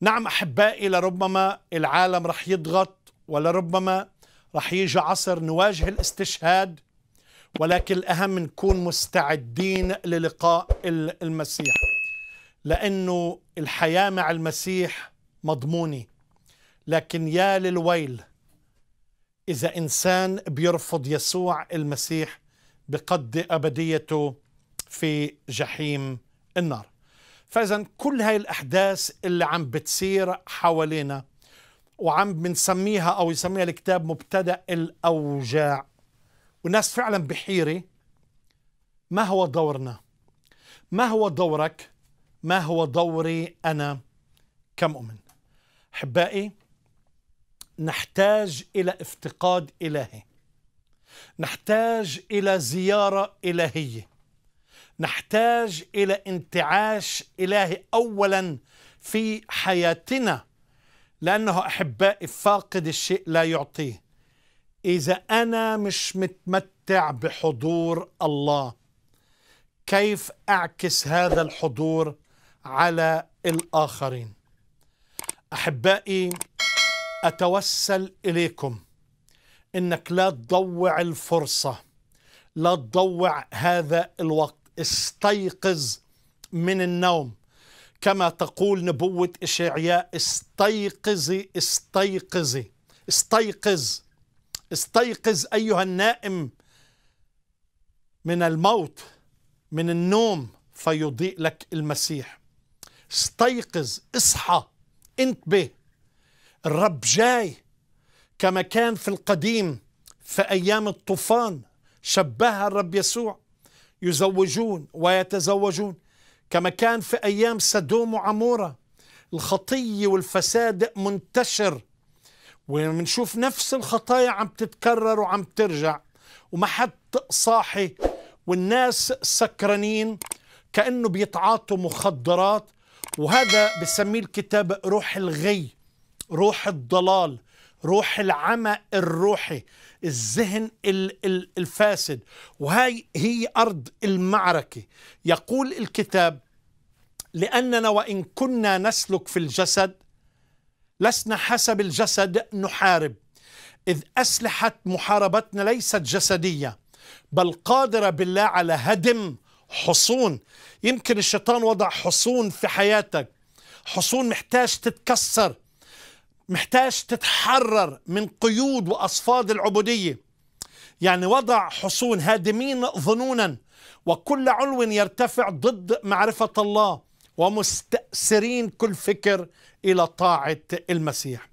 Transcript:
نعم احبائي لربما العالم رح يضغط ولربما رح يجي عصر نواجه الاستشهاد ولكن الاهم نكون مستعدين للقاء المسيح لانه الحياه مع المسيح مضمونه لكن يا للويل اذا انسان بيرفض يسوع المسيح بقضي ابديته في جحيم النار فاذا كل هاي الاحداث اللي عم بتصير حوالينا وعم بنسميها او يسميها الكتاب مبتدا الاوجاع والناس فعلا بحيره ما هو دورنا ما هو دورك ما هو دوري انا كمؤمن احبائي نحتاج الى افتقاد الهي نحتاج الى زياره الهيه نحتاج الى انتعاش الهي اولا في حياتنا لانه احبائي فاقد الشيء لا يعطيه اذا انا مش متمتع بحضور الله كيف اعكس هذا الحضور على الاخرين احبائي اتوسل اليكم انك لا تضوع الفرصه لا تضوع هذا الوقت استيقظ من النوم كما تقول نبوة إشعياء استيقظي استيقظي استيقظ استيقظ أيها النائم من الموت من النوم فيضيء لك المسيح استيقظ اصحى انتبه الرب جاي كما كان في القديم في أيام الطوفان شبهها الرب يسوع يزوجون ويتزوجون كما كان في أيام سدوم وعمورة الخطية والفساد منتشر وبنشوف نفس الخطايا عم تتكرر وعم ترجع وما حد صاحي والناس سكرانين كأنه بيتعاطوا مخدرات وهذا بسميه الكتاب روح الغي روح الضلال روح العمى الروحي الذهن الفاسد وهي هي أرض المعركة يقول الكتاب لأننا وإن كنا نسلك في الجسد لسنا حسب الجسد نحارب إذ أسلحة محاربتنا ليست جسدية بل قادرة بالله على هدم حصون يمكن الشيطان وضع حصون في حياتك حصون محتاج تتكسر محتاج تتحرر من قيود وأصفاد العبودية يعني وضع حصون هادمين ظنونا وكل علو يرتفع ضد معرفة الله ومستأسرين كل فكر إلى طاعة المسيح